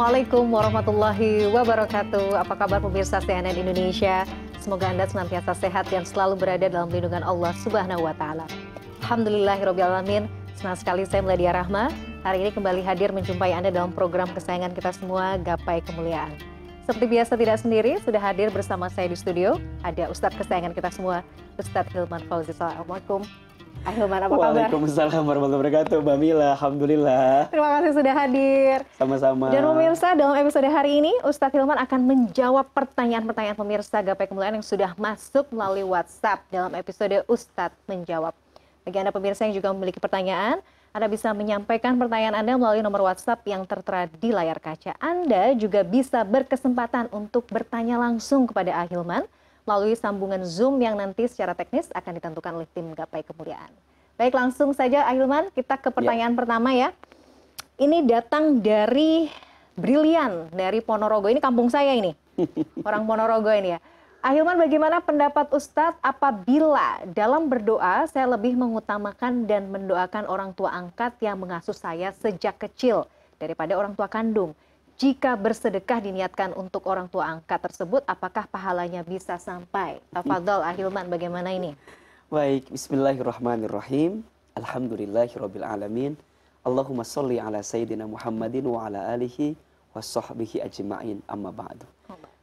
Assalamualaikum warahmatullahi wabarakatuh. Apa kabar pemirsa CNN Indonesia? Semoga Anda senantiasa sehat dan selalu berada dalam lindungan Allah Subhanahu wa taala. Alhamdulillahirobbilalamin. Senang sekali saya Meladia Rahma. Hari ini kembali hadir menjumpai Anda dalam program kesayangan kita semua, Gapai Kemuliaan. Seperti biasa tidak sendiri, sudah hadir bersama saya di studio. Ada Ustadz kesayangan kita semua, Ustadz Hilman Fauzi. Assalamualaikum Ahilman, apa kabar? warahmatullahi wabarakatuh. Mbak Mila, Alhamdulillah. Terima kasih sudah hadir. Sama-sama. Dan pemirsa, dalam episode hari ini, Ustadz Hilman akan menjawab pertanyaan-pertanyaan pemirsa Gapai Kemuliaan yang sudah masuk melalui WhatsApp dalam episode Ustadz Menjawab. Bagi Anda pemirsa yang juga memiliki pertanyaan, Anda bisa menyampaikan pertanyaan Anda melalui nomor WhatsApp yang tertera di layar kaca. Anda juga bisa berkesempatan untuk bertanya langsung kepada Ahilman melalui sambungan Zoom yang nanti secara teknis akan ditentukan oleh tim Gapai Kemuliaan. Baik, langsung saja Ahilman, kita ke ya. pertanyaan ya. pertama ya. Ini datang dari Brilian dari Ponorogo. Ini kampung saya ini. Orang Ponorogo ini ya. Ahilman, bagaimana pendapat Ustadz apabila dalam berdoa saya lebih mengutamakan dan mendoakan orang tua angkat yang mengasuh saya sejak kecil daripada orang tua kandung? jika bersedekah diniatkan untuk orang tua angkat tersebut, apakah pahalanya bisa sampai? Tafadol Ahilman, bagaimana ini? Baik, bismillahirrahmanirrahim. Alhamdulillahirrabbilalamin. Allahumma salli ala Sayyidina Muhammadin wa ala alihi wa sahbihi ajma'in amma ba'du.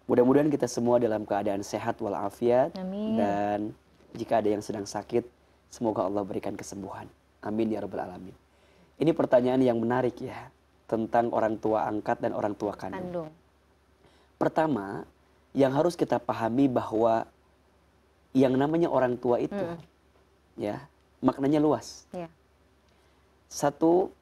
Mudah-mudahan kita semua dalam keadaan sehat walafiat. Amin. Dan jika ada yang sedang sakit, semoga Allah berikan kesembuhan. Amin ya rabbal alamin. Ini pertanyaan yang menarik ya tentang orang tua angkat dan orang tua kandung. Pertama, yang harus kita pahami bahwa yang namanya orang tua itu hmm. ya, maknanya luas. Yeah. Satu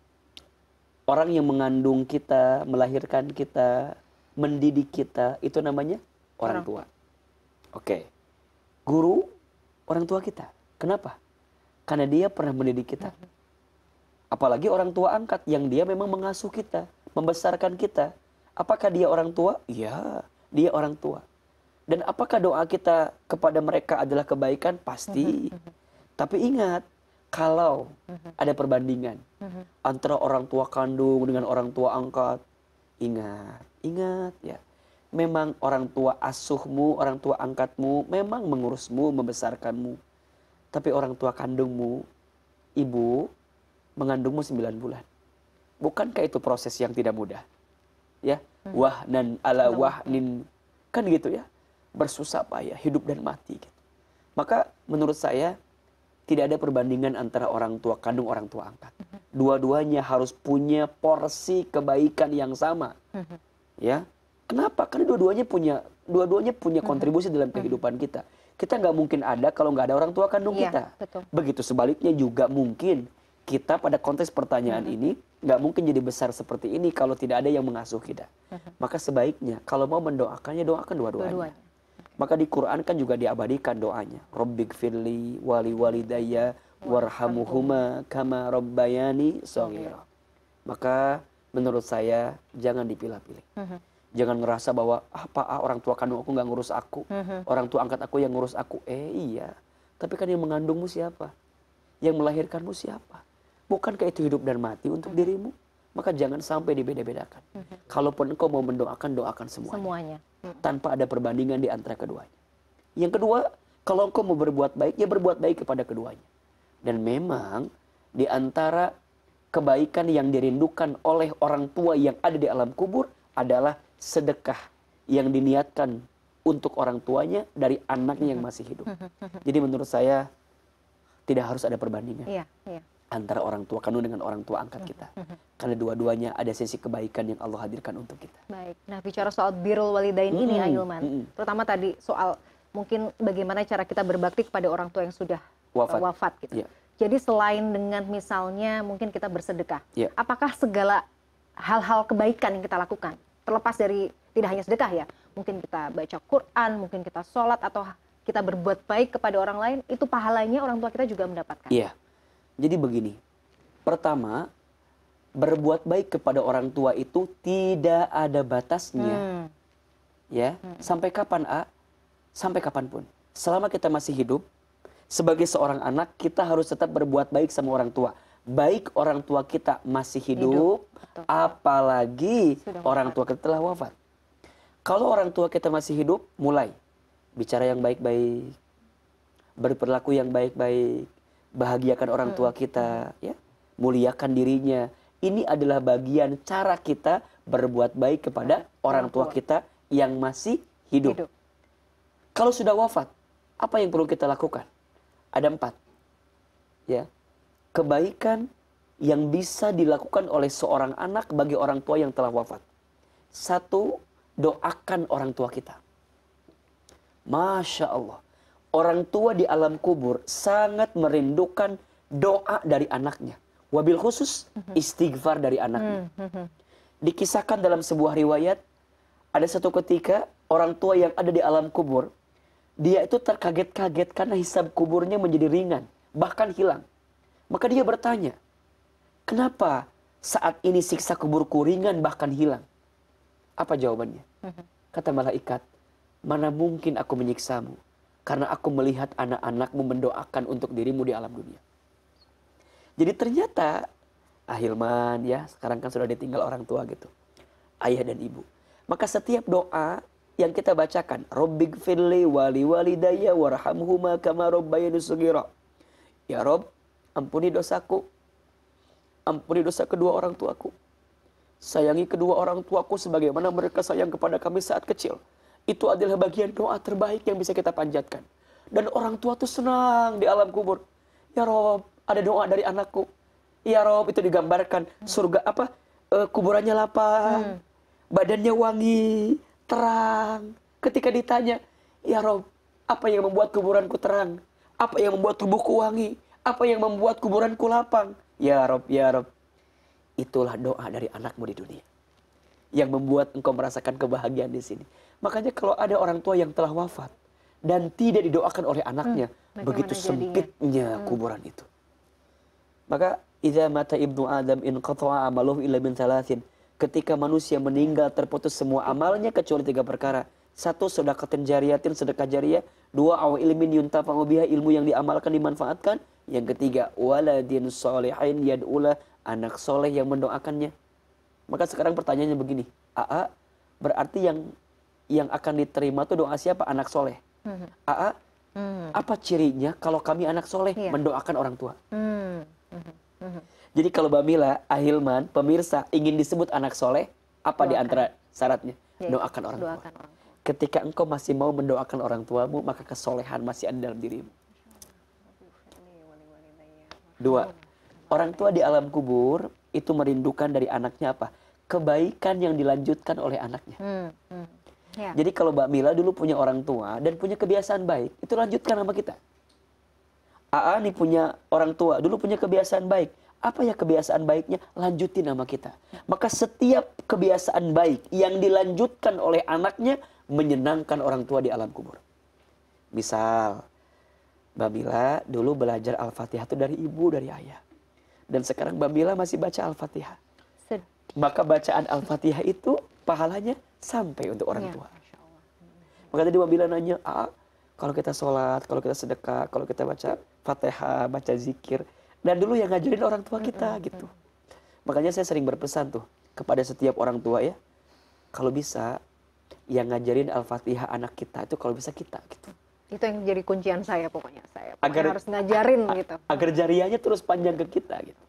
orang yang mengandung kita, melahirkan kita, mendidik kita, itu namanya orang, orang. tua. Oke. Okay. Guru orang tua kita. Kenapa? Karena dia pernah mendidik kita. -hmm apalagi orang tua angkat yang dia memang mengasuh kita membesarkan kita apakah dia orang tua ya dia orang tua dan apakah doa kita kepada mereka adalah kebaikan pasti tapi ingat kalau ada perbandingan antara orang tua kandung dengan orang tua angkat ingat ingat ya memang orang tua asuhmu orang tua angkatmu memang mengurusmu membesarkanmu tapi orang tua kandungmu ibu mengandungmu sembilan bulan. Bukankah itu proses yang tidak mudah? Ya, hmm. wah wahnan ala wah nin kan gitu ya. Bersusah payah hidup dan mati gitu. Maka menurut saya tidak ada perbandingan antara orang tua kandung orang tua angkat. Mm-hmm. Dua-duanya harus punya porsi kebaikan yang sama. Mm-hmm. Ya. Kenapa? Karena dua-duanya punya dua-duanya punya mm-hmm. kontribusi dalam kehidupan kita kita nggak mungkin ada kalau nggak ada orang tua kandung ya, kita. Betul. Begitu sebaliknya juga mungkin kita pada konteks pertanyaan hmm. ini nggak mungkin jadi besar seperti ini kalau tidak ada yang mengasuh kita hmm. maka sebaiknya kalau mau mendoakannya doakan dua duanya maka di Quran kan juga diabadikan doanya robbik firli wali walidaya warhamuhuma kama rabbayani songira hmm. maka menurut saya jangan dipilah-pilih jangan ngerasa bahwa apa ah, orang tua kandung aku nggak ngurus aku orang tua angkat aku yang ngurus aku eh iya tapi kan yang mengandungmu siapa yang melahirkanmu siapa bukankah itu hidup dan mati untuk mm-hmm. dirimu maka jangan sampai dibeda bedakan mm-hmm. kalaupun engkau mau mendoakan doakan semuanya mm-hmm. tanpa ada perbandingan di antara keduanya yang kedua kalau engkau mau berbuat baik ya berbuat baik kepada keduanya dan memang di antara kebaikan yang dirindukan oleh orang tua yang ada di alam kubur adalah sedekah yang diniatkan untuk orang tuanya dari anaknya yang masih hidup. Jadi menurut saya tidak harus ada perbandingan. Iya, iya antara orang tua kandung dengan orang tua angkat hmm. kita. Hmm. Hmm. Karena dua-duanya ada sesi kebaikan yang Allah hadirkan untuk kita. Baik. Nah, bicara soal birrul walidain mm -hmm. ini Ailman mm -hmm. terutama tadi soal mungkin bagaimana cara kita berbakti kepada orang tua yang sudah uh, wafat, wafat gitu. Yeah. Jadi selain dengan misalnya mungkin kita bersedekah, yeah. apakah segala hal-hal kebaikan yang kita lakukan terlepas dari tidak hanya sedekah ya, mungkin kita baca Quran, mungkin kita sholat atau kita berbuat baik kepada orang lain, itu pahalanya orang tua kita juga mendapatkan. Iya jadi begini pertama berbuat baik kepada orang tua itu tidak ada batasnya hmm. ya hmm. sampai kapan a sampai kapanpun selama kita masih hidup sebagai seorang anak kita harus tetap berbuat baik sama orang tua baik orang tua kita masih hidup, hidup apalagi orang tua kita telah wafat kalau orang tua kita masih hidup mulai bicara yang baik-baik berperilaku yang baik-baik bahagiakan orang tua hmm. kita ya muliakan dirinya ini adalah bagian cara kita berbuat baik kepada orang tua kita yang masih hidup kalau sudah wafat apa yang perlu kita lakukan ada empat ya kebaikan yang bisa dilakukan oleh seorang anak bagi orang tua yang telah wafat. Satu, doakan orang tua kita. Masya Allah orang tua di alam kubur sangat merindukan doa dari anaknya. Wabil khusus mhm. istighfar dari anaknya. Mhm, mhm. Dikisahkan dalam sebuah riwayat, ada satu ketika orang tua yang ada di alam kubur, dia itu terkaget-kaget karena hisab kuburnya menjadi ringan, bahkan hilang. Maka dia bertanya, kenapa saat ini siksa kuburku ringan bahkan hilang? Apa jawabannya? Kata malaikat, mana mungkin aku menyiksamu karena aku melihat anak-anakmu mendoakan untuk dirimu di alam dunia. Jadi ternyata Ahilman ah ya sekarang kan sudah ditinggal orang tua gitu. Ayah dan ibu. Maka setiap doa yang kita bacakan. Robbig firli wali walidayya warhamhuma kama sugira. Ya Rob, ampuni dosaku. Ampuni dosa kedua orang tuaku. Sayangi kedua orang tuaku sebagaimana mereka sayang kepada kami saat kecil itu adalah bagian doa terbaik yang bisa kita panjatkan dan orang tua tuh senang di alam kubur ya rob ada doa dari anakku ya rob itu digambarkan hmm. surga apa e, kuburannya lapang hmm. badannya wangi terang ketika ditanya ya rob apa yang membuat kuburanku terang apa yang membuat tubuhku wangi apa yang membuat kuburanku lapang ya rob ya rob itulah doa dari anakmu di dunia yang membuat engkau merasakan kebahagiaan di sini makanya kalau ada orang tua yang telah wafat dan tidak didoakan oleh anaknya hmm, begitu sempitnya hmm. kuburan itu maka idza mata ibnu adam in qata'a amaluhu illa min thalathin ketika manusia meninggal terputus semua amalnya kecuali tiga perkara satu sedekah jariyatin sedekah jariyah dua aw ilmin yuntafa'u biha ilmu yang diamalkan dimanfaatkan yang ketiga waladin solehin yad'ula anak soleh yang mendoakannya maka sekarang pertanyaannya begini aa berarti yang yang akan diterima tuh doa siapa anak soleh aa mm-hmm. mm-hmm. apa cirinya kalau kami anak soleh iya. mendoakan orang tua mm-hmm. jadi kalau mbak ahilman pemirsa ingin disebut anak soleh apa di antara syaratnya iya, doakan orang tua ketika engkau masih mau mendoakan orang tuamu maka kesolehan masih ada dalam dirimu dua orang tua di alam kubur itu merindukan dari anaknya apa kebaikan yang dilanjutkan oleh anaknya Ya. jadi kalau mbak mila dulu punya orang tua dan punya kebiasaan baik itu lanjutkan sama kita aa nih punya orang tua dulu punya kebiasaan baik apa ya kebiasaan baiknya lanjutin nama kita maka setiap kebiasaan baik yang dilanjutkan oleh anaknya menyenangkan orang tua di alam kubur misal Mbak Mila dulu belajar Al-Fatihah itu dari ibu, dari ayah. Dan sekarang Mbak Mila masih baca Al-Fatihah. Maka bacaan Al-Fatihah itu pahalanya sampai untuk orang ya. tua. Maka tadi Wabila nanya, ah, kalau kita sholat, kalau kita sedekah, kalau kita baca fatihah, baca zikir. Dan dulu yang ngajarin orang tua kita gitu. Makanya saya sering berpesan tuh kepada setiap orang tua ya. Kalau bisa yang ngajarin Al-Fatihah anak kita itu kalau bisa kita gitu. Itu yang jadi kuncian saya pokoknya saya. Pokoknya agar harus ngajarin gitu. Agar jariahnya terus panjang ke kita gitu.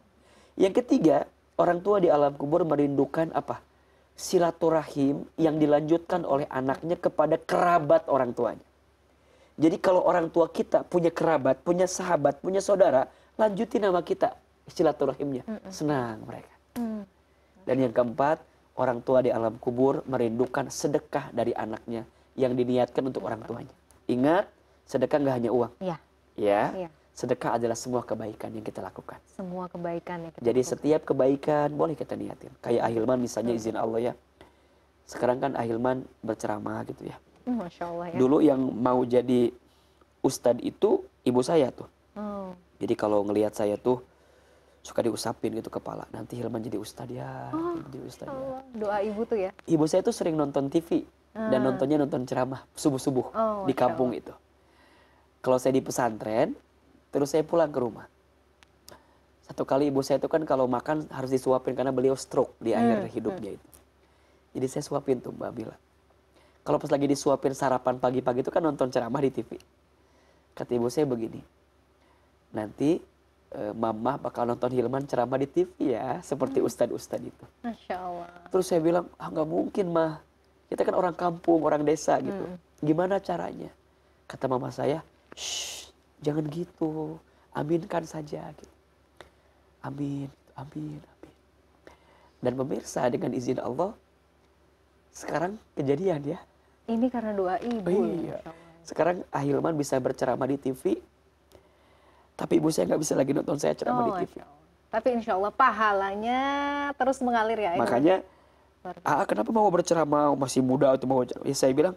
Yang ketiga, orang tua di alam kubur merindukan apa? silaturahim yang dilanjutkan oleh anaknya kepada kerabat orang tuanya. Jadi kalau orang tua kita punya kerabat, punya sahabat, punya saudara, lanjutin nama kita silaturahimnya. Senang mereka. Mm. Dan yang keempat, orang tua di alam kubur merindukan sedekah dari anaknya yang diniatkan untuk orang tuanya. Ingat, sedekah nggak hanya uang. Iya. Ya. ya sedekah adalah semua kebaikan yang kita lakukan. Semua kebaikan ya Jadi lakukan. setiap kebaikan boleh kita niatin. Kayak Ahilman misalnya hmm. izin Allah ya. Sekarang kan Ahilman berceramah gitu ya. Hmm, Masya Allah ya. Dulu yang mau jadi ustadz itu ibu saya tuh. Hmm. Jadi kalau ngelihat saya tuh suka diusapin gitu kepala. Nanti Hilman jadi ustadz ya, oh, jadi ustadz ya. Doa ibu tuh ya. Ibu saya tuh sering nonton TV ah. dan nontonnya nonton ceramah subuh-subuh oh, di kampung itu. Kalau saya di pesantren, terus saya pulang ke rumah satu kali ibu saya itu kan kalau makan harus disuapin karena beliau stroke di hmm, akhir hmm. hidupnya itu jadi saya suapin tuh mbak bilang kalau pas lagi disuapin sarapan pagi-pagi itu kan nonton ceramah di TV kata ibu saya begini nanti e, mama bakal nonton Hilman ceramah di TV ya seperti ustadz hmm. ustadz itu Masya Allah. terus saya bilang ah nggak mungkin mah kita kan orang kampung orang desa gitu hmm. gimana caranya kata mama saya Shh, jangan gitu aminkan saja gitu. amin amin amin dan pemirsa dengan izin Allah sekarang kejadian ya ini karena doa ibu oh, iya. sekarang Ahilman bisa berceramah di TV tapi ibu saya nggak bisa lagi nonton saya ceramah oh, di TV tapi insya Allah pahalanya terus mengalir ya makanya Ah, kenapa mau berceramah masih muda atau mau ya saya bilang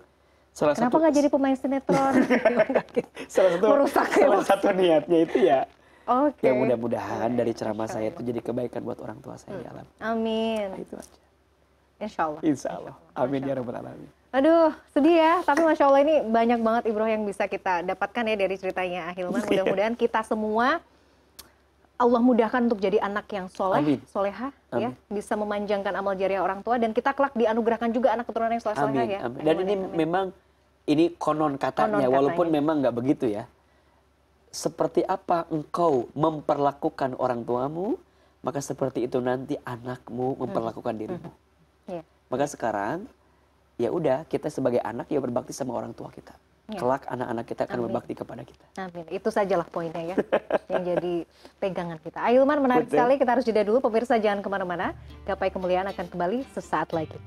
salah kenapa nggak jadi pemain sinetron salah satu Merusak ya, salah satu niatnya itu ya okay. ya mudah-mudahan dari ceramah saya itu jadi kebaikan buat orang tua saya di hmm. alam amin nah, itu aja Insya Allah. Insya Allah. Amin ya rabbal alamin. Aduh, sedih ya. Tapi masya Allah ini banyak banget Ibroh yang bisa kita dapatkan ya dari ceritanya Ahilman. Iya. Mudah-mudahan kita semua Allah mudahkan untuk jadi anak yang soleh, Amin. soleha, ya. Amin. ya bisa memanjangkan amal jariah orang tua dan kita kelak dianugerahkan juga anak keturunan yang soleh Amin. ya. Amin. Dan ini Amin. memang ini konon katanya, konon katanya. walaupun memang nggak begitu ya. Seperti apa engkau memperlakukan orang tuamu, maka seperti itu nanti anakmu hmm. memperlakukan hmm. dirimu. Hmm. Iya. Yeah. Maka sekarang ya udah kita sebagai anak ya berbakti sama orang tua kita. Ya. kelak anak-anak kita akan Amin. berbakti kepada kita. Amin. Itu sajalah poinnya ya yang jadi pegangan kita. Ailman menarik Betul. sekali. Kita harus jeda dulu. Pemirsa jangan kemana-mana. Gapai kemuliaan akan kembali sesaat lagi.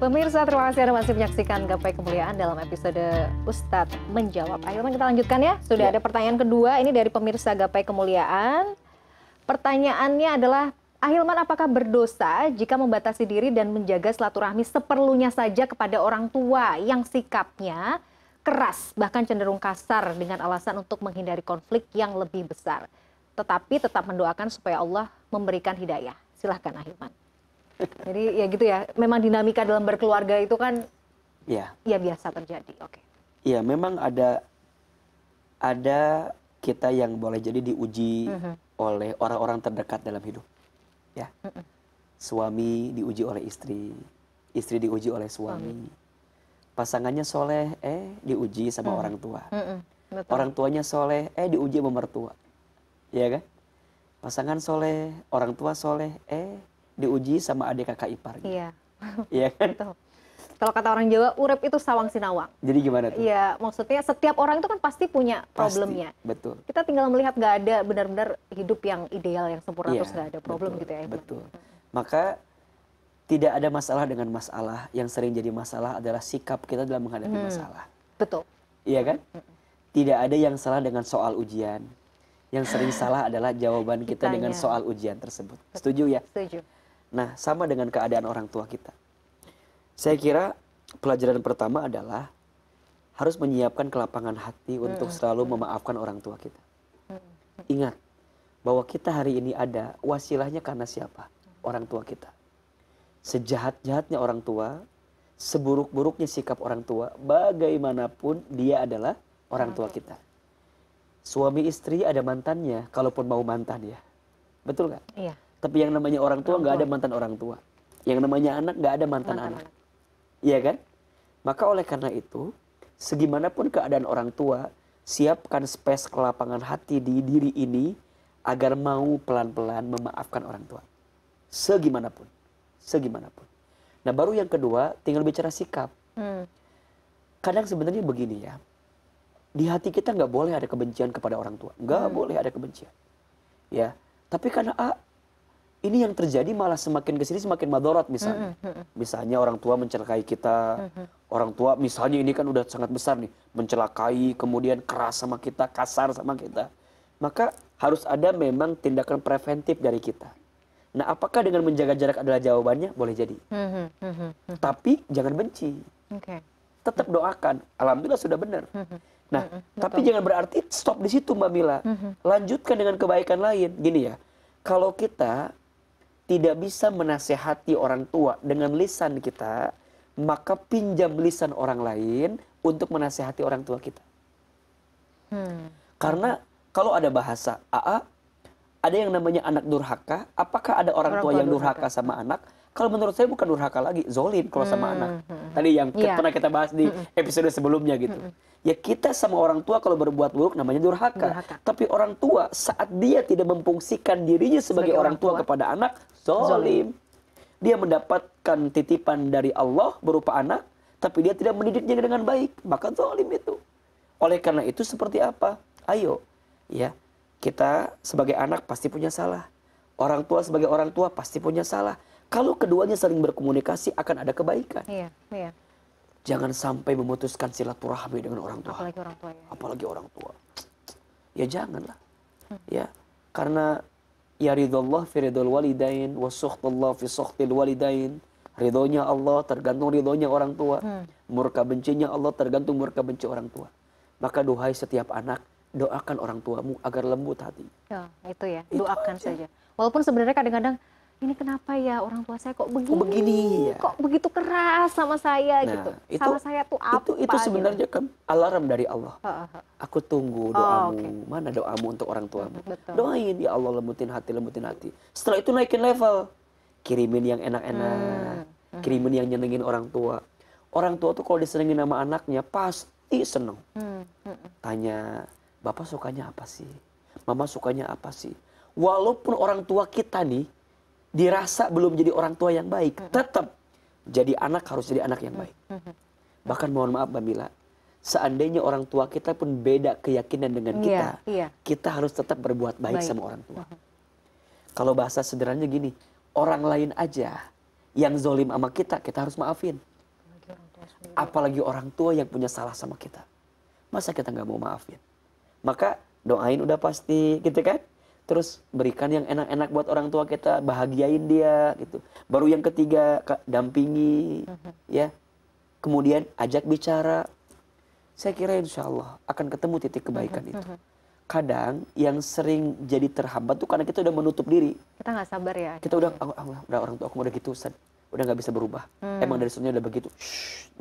Pemirsa, terima kasih Anda masih menyaksikan Gapai Kemuliaan dalam episode Ustadz Menjawab. Akhirnya kita lanjutkan ya. Sudah ya. ada pertanyaan kedua, ini dari pemirsa Gapai Kemuliaan. Pertanyaannya adalah, Ahilman apakah berdosa jika membatasi diri dan menjaga silaturahmi seperlunya saja kepada orang tua yang sikapnya keras, bahkan cenderung kasar dengan alasan untuk menghindari konflik yang lebih besar. Tetapi tetap mendoakan supaya Allah memberikan hidayah. Silahkan Ahilman. Jadi ya gitu ya, memang dinamika dalam berkeluarga itu kan ya, ya biasa terjadi. Oke. Okay. Iya, memang ada ada kita yang boleh jadi diuji uh mm-hmm. -huh. oleh orang-orang terdekat dalam hidup. Ya. Uh -uh. Suami diuji oleh istri, istri diuji oleh suami. suami. Pasangannya soleh, eh diuji sama uh -huh. orang tua. Uh Orang tuanya soleh, eh diuji sama mertua. Iya kan? Pasangan soleh, orang tua soleh, eh diuji sama adik kakak iparnya. Gitu. Iya. Iya kan? Kalau kata orang Jawa, urep itu sawang sinawang. Jadi gimana tuh? Iya, maksudnya setiap orang itu kan pasti punya pasti, problemnya. Betul. Kita tinggal melihat gak ada benar-benar hidup yang ideal, yang sempurna, ya, terus gak ada problem betul, gitu ya. Betul. Maka tidak ada masalah dengan masalah. Yang sering jadi masalah adalah sikap kita dalam menghadapi hmm, masalah. Betul. Iya kan? Hmm, hmm. Tidak ada yang salah dengan soal ujian. Yang sering salah adalah jawaban kita Kitanya. dengan soal ujian tersebut. Setuju ya? Setuju nah sama dengan keadaan orang tua kita saya kira pelajaran pertama adalah harus menyiapkan kelapangan hati untuk selalu memaafkan orang tua kita ingat bahwa kita hari ini ada wasilahnya karena siapa orang tua kita sejahat jahatnya orang tua seburuk buruknya sikap orang tua bagaimanapun dia adalah orang tua kita suami istri ada mantannya kalaupun mau mantan ya betul nggak iya tapi yang namanya orang tua nggak ada mantan orang tua yang namanya anak nggak ada mantan anak iya kan maka oleh karena itu segimanapun keadaan orang tua siapkan space kelapangan hati di diri ini agar mau pelan-pelan memaafkan orang tua segimanapun segimanapun nah baru yang kedua tinggal bicara sikap hmm. kadang sebenarnya begini ya di hati kita nggak boleh ada kebencian kepada orang tua nggak hmm. boleh ada kebencian ya tapi karena A ini yang terjadi malah semakin kesini semakin madorot misalnya mm-hmm, mm-hmm. misalnya orang tua mencelakai kita mm-hmm. orang tua misalnya ini kan udah sangat besar nih mencelakai kemudian keras sama kita kasar sama kita maka harus ada memang tindakan preventif dari kita nah apakah dengan menjaga jarak adalah jawabannya boleh jadi tapi jangan benci tetap doakan alhamdulillah sudah benar nah tapi jangan berarti stop di situ mbak Mila lanjutkan dengan kebaikan lain gini ya kalau kita tidak bisa menasehati orang tua dengan lisan kita, maka pinjam lisan orang lain untuk menasehati orang tua kita. Hmm. Karena kalau ada bahasa AA, ada yang namanya anak durhaka, apakah ada orang, orang tua yang durhaka sama anak? kalau menurut saya bukan durhaka lagi zolim kalau sama hmm, anak hmm, hmm. tadi yang iya. pernah kita bahas di episode sebelumnya gitu ya kita sama orang tua kalau berbuat buruk namanya durhaka tapi orang tua saat dia tidak memfungsikan dirinya sebagai, orang tua, kepada anak zolim dia mendapatkan titipan dari Allah berupa anak tapi dia tidak mendidiknya dengan baik maka zolim itu oleh karena itu seperti apa ayo ya kita sebagai anak pasti punya salah orang tua sebagai orang tua pasti punya salah kalau keduanya saling berkomunikasi akan ada kebaikan iya, iya. jangan sampai memutuskan silaturahmi dengan orang tua apalagi orang tua ya, ya janganlah hmm. ya karena ya Allah, fi ridal walidain wa Allah, fi sukhtil walidain ridhonya Allah tergantung ridhonya orang tua hmm. murka bencinya Allah tergantung murka benci orang tua maka duhai setiap anak doakan orang tuamu agar lembut hati. ya, itu ya doakan aja. saja walaupun sebenarnya kadang-kadang ini kenapa ya orang tua saya kok begini, kok, begini, ya. kok begitu keras sama saya nah, gitu. Itu, sama saya tuh apa? Itu, itu sebenarnya gitu. kan alarm dari Allah. Aku tunggu oh, doamu. Oh, okay. Mana doamu untuk orang tuamu? Doain ya Allah lembutin hati, lembutin hati. Setelah itu naikin level. Kirimin yang enak-enak. Hmm, hmm. Kirimin yang nyenengin orang tua. Orang tua tuh kalau disenengin sama anaknya pasti seneng. Hmm. hmm. Tanya, "Bapak sukanya apa sih? Mama sukanya apa sih?" Walaupun orang tua kita nih dirasa belum jadi orang tua yang baik, tetap jadi anak harus jadi anak yang baik. Bahkan mohon maaf Mbak Mila, seandainya orang tua kita pun beda keyakinan dengan iya, kita, yeah, yeah. kita harus tetap berbuat baik, baik. sama orang tua. Kalau bahasa sederhananya gini, orang lain aja yang zolim sama kita, kita harus maafin. Apalagi orang tua yang punya salah sama kita. Masa kita nggak mau maafin? Maka doain udah pasti gitu kan? terus berikan yang enak-enak buat orang tua kita bahagiain dia gitu baru yang ketiga dampingi mm-hmm. ya kemudian ajak bicara saya kira insya Allah akan ketemu titik kebaikan mm-hmm. itu mm-hmm. kadang yang sering jadi terhambat tuh karena kita udah menutup diri. Kita nggak sabar ya. Kita udah, aku, aku, udah orang tua aku udah gitu, Ustaz. udah nggak bisa berubah. Hmm. Emang dari sebelumnya udah begitu. Shhh,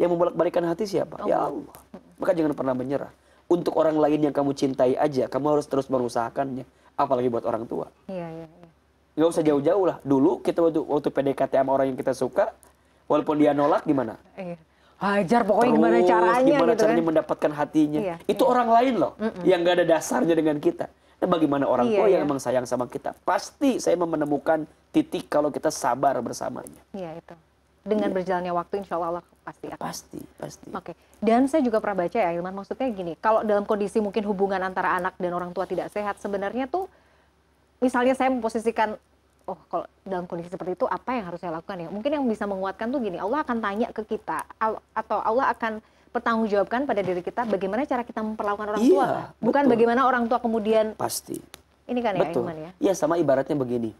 Yang membolak balikan hati siapa? Oh. Ya Allah. Maka jangan pernah menyerah. Untuk orang lain yang kamu cintai aja, kamu harus terus mengusahakannya apalagi buat orang tua Iya, iya, iya. Gak usah jauh-jauh lah dulu kita waktu, waktu PDKT sama orang yang kita suka walaupun dia nolak gimana iya. hajar pokoknya Terus, gitu gimana kan. caranya gimana gitu caranya kan? mendapatkan hatinya iya, itu iya. orang lain loh mm -mm. yang gak ada dasarnya dengan kita nah, bagaimana orang iya, tua iya. yang emang sayang sama kita pasti saya menemukan titik kalau kita sabar bersamanya iya itu dengan iya. berjalannya waktu insya Allah pasti akan. Pasti, pasti. Oke. Okay. Dan saya juga pernah baca ya Ilman, maksudnya gini, kalau dalam kondisi mungkin hubungan antara anak dan orang tua tidak sehat, sebenarnya tuh misalnya saya memposisikan oh kalau dalam kondisi seperti itu apa yang harus saya lakukan ya? Mungkin yang bisa menguatkan tuh gini, Allah akan tanya ke kita atau Allah akan pertanggungjawabkan pada diri kita bagaimana cara kita memperlakukan orang iya, tua, betul. bukan bagaimana orang tua kemudian pasti. Ini kan ya betul. ya. Iya, sama ibaratnya begini.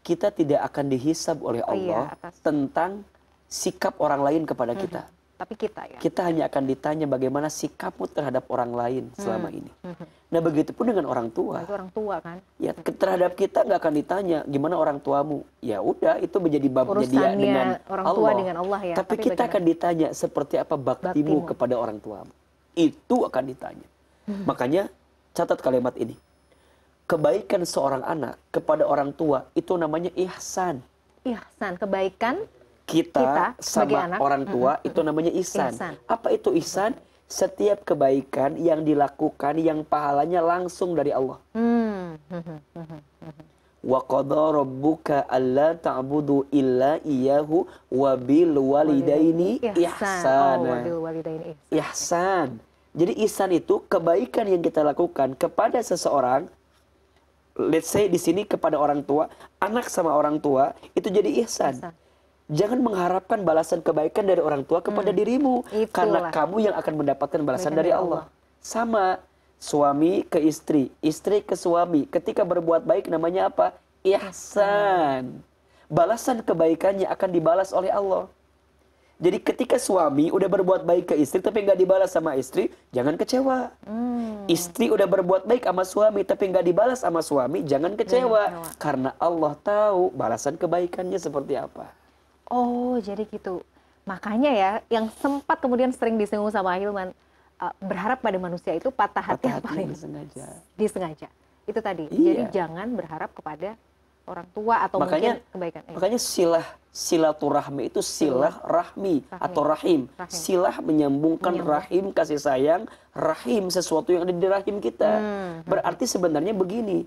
Kita tidak akan dihisab oleh Allah oh, iya, tentang sikap orang lain kepada hmm. kita tapi kita ya kita hanya akan ditanya bagaimana sikapmu terhadap orang lain hmm. selama ini hmm. nah begitupun dengan orang tua orang tua kan ya terhadap kita nggak akan ditanya gimana orang tuamu ya udah itu menjadi babnya dia dengan orang tua Allah. dengan Allah ya tapi, tapi kita akan ditanya seperti apa baktimu, baktimu kepada orang tuamu itu akan ditanya makanya catat kalimat ini kebaikan seorang anak kepada orang tua itu namanya ihsan ihsan kebaikan kita, kita sama anak, orang tua itu namanya ihsan. Apa itu ihsan? Setiap kebaikan yang dilakukan yang pahalanya langsung dari Allah. Hmm, hmm, hmm, wa qadha rabbuka alla ta'budu illa iyyahu oh, wa bil walidaini ihsan. Ihsan. Jadi ihsan itu kebaikan yang kita lakukan kepada seseorang let's say di sini kepada orang tua, anak sama orang tua itu jadi ihsan. ihsan jangan mengharapkan balasan kebaikan dari orang tua kepada hmm. dirimu karena kamu yang akan mendapatkan balasan dari Allah sama suami ke istri istri ke suami ketika berbuat baik namanya apa ihsan balasan kebaikannya akan dibalas oleh Allah jadi ketika suami udah berbuat baik ke istri tapi nggak dibalas sama istri, jangan kecewa. Hmm. Istri udah berbuat baik sama suami tapi nggak dibalas sama suami, jangan kecewa. Hmm. Karena Allah tahu balasan kebaikannya seperti apa. Oh, jadi gitu. Makanya ya, yang sempat kemudian sering disinggung sama Hilman, uh, eh, berharap pada manusia itu patah hati, patah hati yang paling disengaja. disengaja. Itu tadi. Iya. Jadi jangan berharap kepada orang tua atau makanya, mungkin kebaikan. Eh. Makanya silah silaturahmi itu silah iya. rahmi, rahmi. atau rahim. rahim. Silah menyambungkan Menyambung. rahim kasih sayang, rahim sesuatu yang ada di rahim kita. Hmm. hmm, hmm. Berarti sebenarnya begini,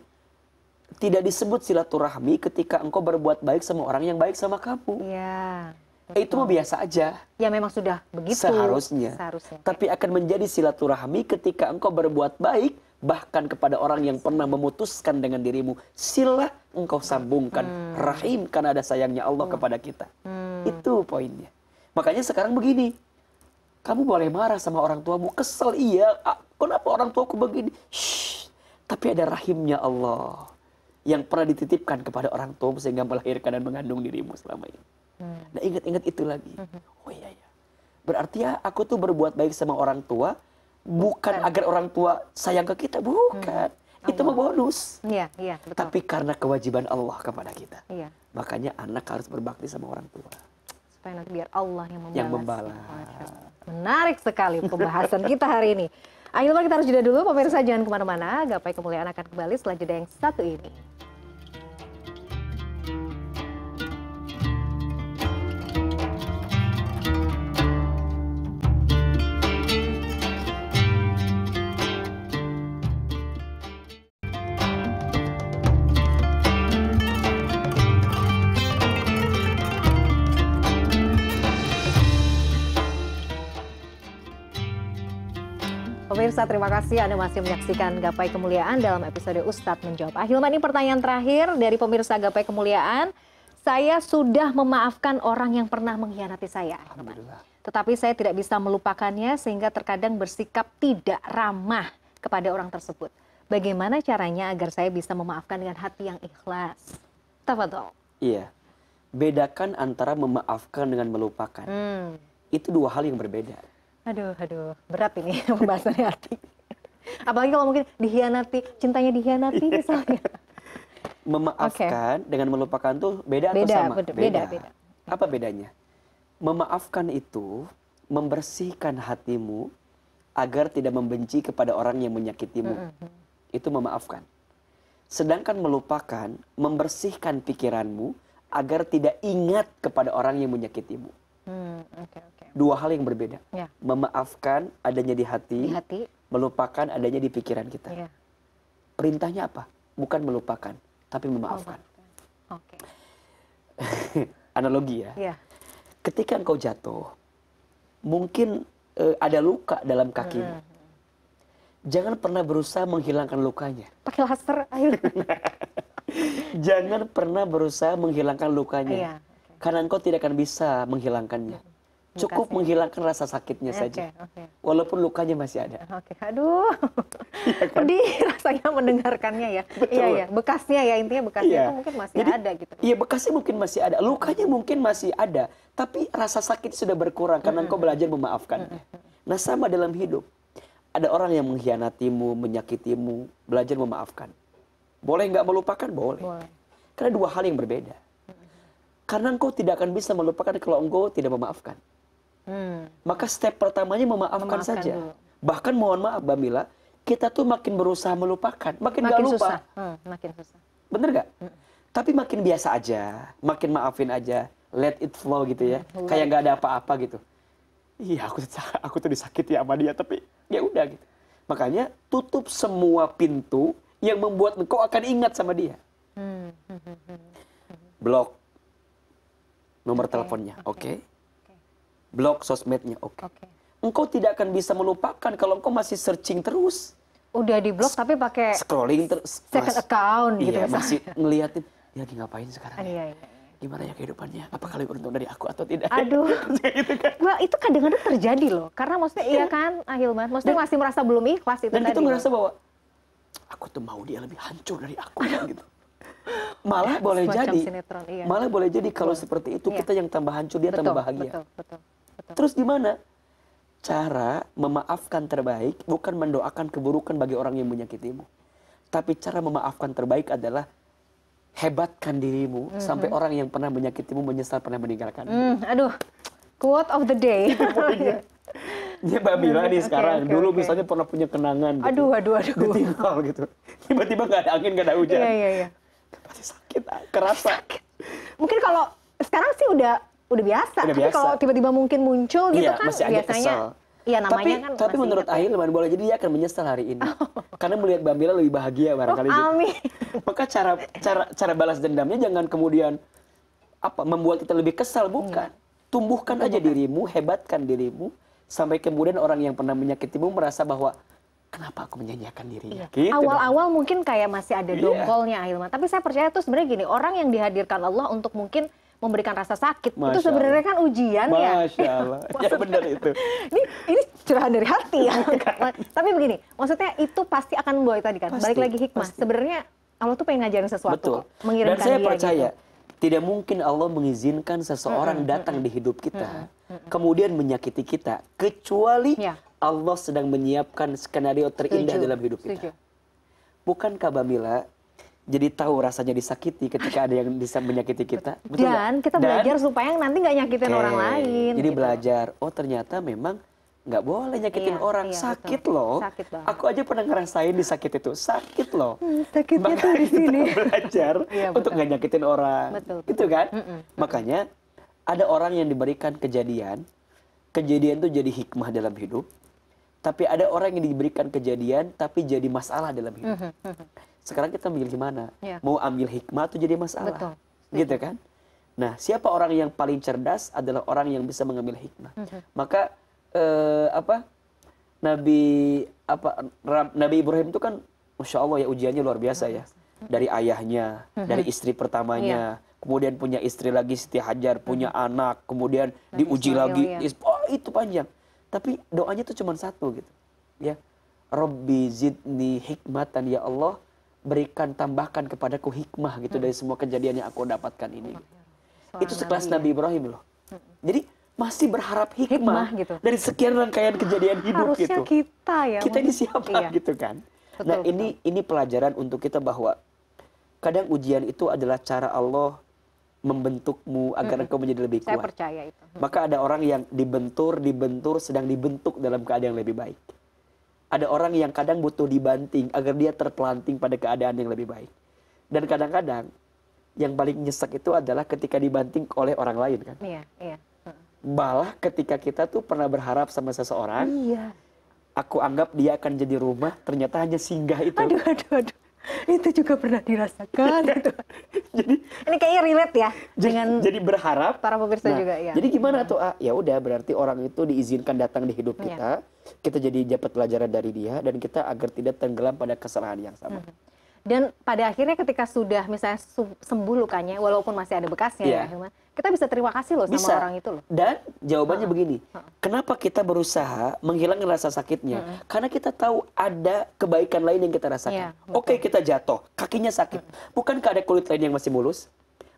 tidak disebut silaturahmi ketika engkau berbuat baik sama orang yang baik sama kamu. Iya. Ya, itu mah biasa aja. Ya memang sudah begitu. Seharusnya. Seharusnya. Tapi akan menjadi silaturahmi ketika engkau berbuat baik bahkan kepada orang yang pernah memutuskan dengan dirimu. Sila engkau sambungkan hmm. rahim karena ada sayangnya Allah hmm. kepada kita. Hmm. Itu poinnya. Makanya sekarang begini. Kamu boleh marah sama orang tuamu, kesel iya. Ah, kenapa orang tuaku begini? Shh, tapi ada rahimnya Allah yang pernah dititipkan kepada orang tua sehingga melahirkan dan mengandung dirimu selama ini. Hmm. Nah ingat-ingat itu lagi. Hmm. Oh iya ya. Berarti ya aku tuh berbuat baik sama orang tua bukan Bukan. agar orang tua sayang ke kita, bukan. Hmm. Itu mah bonus. Iya, iya, Tapi karena kewajiban Allah kepada kita. Iya. Makanya anak harus berbakti sama orang tua. Supaya nanti biar Allah yang membalas. Yang membalas. Menarik sekali pembahasan kita hari ini. Ayo kita harus jeda dulu, pemirsa jangan kemana-mana. Gapai kemuliaan akan kembali setelah jeda yang satu ini. pemirsa, terima kasih Anda masih menyaksikan Gapai Kemuliaan dalam episode Ustadz Menjawab. Ahilman ah, ini pertanyaan terakhir dari pemirsa Gapai Kemuliaan. Saya sudah memaafkan orang yang pernah mengkhianati saya. Tetapi saya tidak bisa melupakannya sehingga terkadang bersikap tidak ramah kepada orang tersebut. Bagaimana caranya agar saya bisa memaafkan dengan hati yang ikhlas? Tafadol. Iya. Bedakan antara memaafkan dengan melupakan. Hmm. Itu dua hal yang berbeda Aduh, aduh, berat ini pembahasannya hati. Apalagi kalau mungkin dihianati, cintanya dihianati iya. misalnya. Memaafkan okay. dengan melupakan tuh beda, beda atau sama? Beda, beda, beda. Apa bedanya? Memaafkan itu membersihkan hatimu agar tidak membenci kepada orang yang menyakitimu. Mm -hmm. Itu memaafkan. Sedangkan melupakan membersihkan pikiranmu agar tidak ingat kepada orang yang menyakitimu. Hmm, Dua hal yang berbeda. Ya. Memaafkan adanya di hati, melupakan adanya di pikiran kita. Ya. Perintahnya apa? Bukan melupakan, tapi memaafkan. Oh, Analogi ya. ya. Ketika engkau jatuh, mungkin eh, ada luka dalam kakimu. Hmm. Jangan pernah berusaha menghilangkan lukanya. Pakai laser, ayo. Jangan pernah berusaha menghilangkan lukanya. Iya karena engkau tidak akan bisa menghilangkannya ya. cukup menghilangkan rasa sakitnya saja walaupun lukanya masih ada oke aduh pedih iya kan? rasanya mendengarkannya ya Betul. iya iya, bekasnya ya intinya bekasnya iya. itu mungkin masih Jadi, ada gitu iya bekasnya mungkin masih ada lukanya mungkin masih ada tapi rasa sakit sudah berkurang karena engkau belajar memaafkan nah sama dalam hidup ada orang yang mengkhianatimu menyakitimu belajar memaafkan boleh nggak melupakan boleh. boleh karena dua hal yang berbeda karena engkau tidak akan bisa melupakan kalau engkau tidak memaafkan hmm. maka step pertamanya memaafkan saja bahkan mohon maaf mbak mila kita tuh makin berusaha melupakan makin gak lupa hmm, makin susah bener gak hmm. tapi makin biasa aja makin maafin aja let it flow gitu ya kayak gak ada apa-apa gitu iya aku aku tuh disakiti sama dia tapi ya udah gitu makanya tutup semua pintu yang membuat engkau akan ingat sama dia blok nomor teleponnya oke blok sosmednya oke engkau tidak akan bisa melupakan kalau engkau masih searching terus udah di blok tapi pakai scrolling terus second account gitu iya, ya, masih ngeliatin dia ya, lagi ngapain sekarang ah, ya? Iya, iya, iya. gimana ya kehidupannya apakah lebih beruntung dari aku atau tidak aduh gitu kan. Wah, itu kadang-kadang terjadi loh karena maksudnya iya kan Ahilman ah, maksudnya dan, masih merasa belum ikhlas itu dan tadi. itu merasa bahwa aku tuh mau dia lebih hancur dari aku Aduh. gitu malah ya, boleh jadi sinetron, iya. malah boleh jadi kalau betul. seperti itu iya. kita yang tambah hancur dia betul, tambah bahagia betul, betul, betul. terus gimana cara memaafkan terbaik bukan mendoakan keburukan bagi orang yang menyakitimu tapi cara memaafkan terbaik adalah hebatkan dirimu mm -hmm. sampai mhm. orang yang pernah menyakitimu menyesal pernah meninggalkan. mm, aduh quote of the day Dia Mbak Mila hmm, nih sekarang. Okay, Dulu okay. misalnya pernah punya kenangan. Gitu. Aduh, aduh, aduh. Ditinggal gitu. Tiba-tiba gak ada angin, gak ada hujan. Iya, iya, iya pasti sakit ah. kerasa sakit. mungkin kalau sekarang sih udah udah biasa udah tapi biasa. kalau tiba-tiba mungkin muncul gitu iya, kan masih biasanya Iya namanya tapi, kan Tapi menurut Ahil ya. boleh jadi dia akan menyesal hari ini. Oh. Karena melihat Mbak lebih bahagia barangkali. Oh, amin. Maka cara cara cara balas dendamnya jangan kemudian apa membuat kita lebih kesal hmm. bukan. Hmm. Tumbuhkan Tumbuhkan aja dirimu, hebatkan dirimu sampai kemudian orang yang pernah menyakitimu merasa bahwa kenapa aku menyanyiakan dirinya. Iya. Gitu Awal-awal mungkin kayak masih ada iya. dongkolnya Ahilman. Tapi saya percaya tuh sebenarnya gini, orang yang dihadirkan Allah untuk mungkin memberikan rasa sakit Masya itu sebenarnya kan ujian Masya ya. Masya Allah, ya benar itu. ini ini curahan dari hati ya. Kan? Tapi begini, maksudnya itu pasti akan membawa tadi kan. Pasti, Balik lagi hikmah. Pasti. Sebenarnya Allah tuh pengen ngajarin sesuatu, Betul. mengirimkan Dan saya dia percaya, gitu. Tidak mungkin Allah mengizinkan seseorang mm -hmm. datang di hidup kita, mm -hmm. kemudian menyakiti kita, kecuali yeah. Allah sedang menyiapkan skenario terindah dalam hidup kita. Bukan Mbak Mila jadi tahu rasanya disakiti ketika ada yang bisa menyakiti kita? Betul Dan gak? kita belajar Dan, supaya nanti nggak nyakitin okay. orang lain. Jadi gitu. belajar, oh ternyata memang nggak boleh nyakitin iya, orang iya, sakit betul. loh. Sakit aku aja pernah ngerasain disakit itu sakit loh. Sakit. Hmm, sakitnya Makanya tuh di sini. belajar iya, untuk nggak nyakitin orang, betul, betul. Itu kan? Mm -mm. Makanya ada orang yang diberikan kejadian, kejadian itu jadi hikmah dalam hidup tapi ada orang yang diberikan kejadian tapi jadi masalah dalam hidup mhm, mhm. sekarang kita milih mana ya. mau ambil hikmah atau jadi masalah gitu kan nah siapa orang yang paling cerdas adalah orang yang bisa mengambil hikmah mhm. maka eh, apa Nabi apa Nabi Ibrahim itu kan masya Allah ya ujiannya luar biasa ya dari ayahnya dari istri pertamanya iya. kemudian punya istri lagi Siti Hajar punya anak kemudian diuji lagi iya. oh, itu panjang tapi doanya tuh cuma satu gitu ya Robbi zidni hikmatan ya Allah berikan tambahkan kepadaku hikmah gitu hmm. dari semua kejadian yang aku dapatkan ini gitu. itu sekelas iya. Nabi, Ibrahim loh hmm. jadi masih berharap hikmah, hikmah gitu. dari sekian rangkaian kejadian hidup gitu. Harusnya gitu kita ya kita ini siapa iya. gitu kan nah, betul, nah ini ini pelajaran untuk kita bahwa kadang ujian itu adalah cara Allah membentukmu agar engkau menjadi lebih kuat percaya itu maka ada orang yang dibentur dibentur sedang dibentuk dalam keadaan yang lebih baik ada orang yang kadang butuh dibanting agar dia terpelanting pada keadaan yang lebih baik dan kadang-kadang yang paling nyesek itu adalah ketika dibanting oleh orang lain kan iya, iya. malah ketika kita tuh pernah berharap sama seseorang iya. aku anggap dia akan jadi rumah ternyata hanya singgah itu aduh aduh aduh itu juga pernah dirasakan gitu. jadi ini kayaknya relate ya dengan jadi berharap para pemirsa nah, juga ya jadi gimana hmm. tuh ah ya udah berarti orang itu diizinkan datang di hidup oh, ya. kita ya. kita jadi dapat pelajaran dari dia dan kita agar tidak tenggelam pada kesalahan yang sama hmm dan pada akhirnya ketika sudah misalnya sembuh lukanya walaupun masih ada bekasnya yeah. ya kita bisa terima kasih loh bisa. sama orang itu loh. Dan jawabannya uh begini, uh kenapa kita berusaha menghilangkan rasa sakitnya? Uh Karena kita tahu ada kebaikan lain yang kita rasakan. Yeah, iya, Oke kita jatuh, kakinya sakit. Uh Bukankah ada kulit lain yang masih mulus?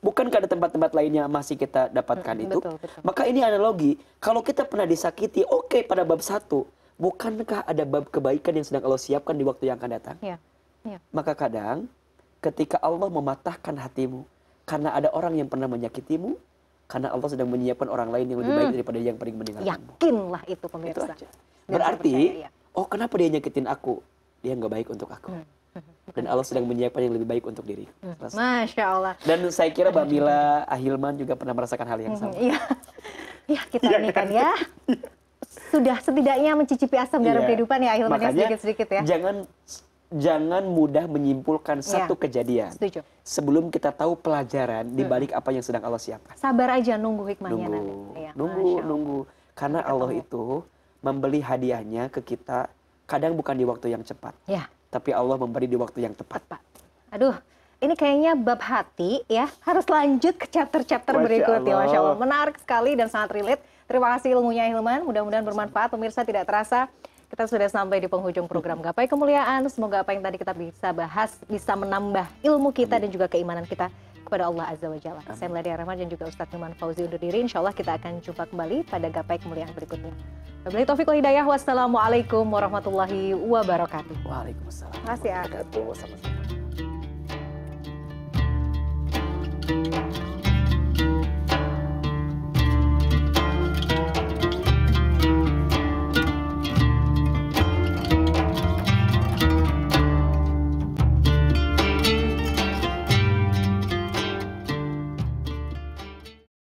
Bukankah ada tempat-tempat lainnya masih kita dapatkan hmm, itu? Betul, betul. Maka ini analogi, kalau kita pernah disakiti, oke pada bab satu, bukankah ada bab kebaikan yang sedang Allah siapkan di waktu yang akan datang? Yeah. Ya. maka kadang ketika allah mematahkan hatimu karena ada orang yang pernah menyakitimu karena Allah sedang menyiapkan orang lain yang lebih baik hmm. daripada yang paling mendengarkanmu. Yakinlah itu pemirsa. Itu aja. Berarti, percaya, ya. oh kenapa dia nyakitin aku? Dia nggak baik untuk aku. Hmm. hmm. Dan Allah sedang menyiapkan yang lebih baik untuk diri. Hmm. Masya Allah. Dan saya kira Mbak Mila Ahilman juga pernah merasakan hal yang hmm. sama. Iya, ya, kita ya, ini kan ya. Sudah setidaknya mencicipi asam dalam ya. kehidupan ya Ahilman ya, sedikit-sedikit ya. Jangan jangan mudah menyimpulkan ya, satu kejadian sebelum kita tahu pelajaran di dibalik apa yang sedang Allah siapkan. Sabar aja nunggu hikmahnya nunggu, nanti. Ya, nunggu, nunggu. Karena Allah itu membeli hadiahnya ke kita kadang bukan di waktu yang cepat. Ya. Tapi Allah memberi di waktu yang tepat. tepat. Aduh, ini kayaknya bab hati ya. Harus lanjut ke chapter-chapter berikutnya. Masya Allah. Menarik sekali dan sangat relate. Terima kasih ilmunya Hilman. Mudah-mudahan bermanfaat. Pemirsa tidak terasa kita sudah sampai di penghujung program Gapai Kemuliaan. Semoga apa yang tadi kita bisa bahas bisa menambah ilmu kita dan juga keimanan kita kepada Allah Azza wa Jalla. Saya Meladi Rahman dan juga Ustadz Numan Fauzi undur diri. Insya Allah kita akan jumpa kembali pada Gapai Kemuliaan berikutnya. Wabillahi taufiq wal hidayah. Wassalamualaikum warahmatullahi wabarakatuh. Waalaikumsalam. Terima kasih. Terima ya. kasih.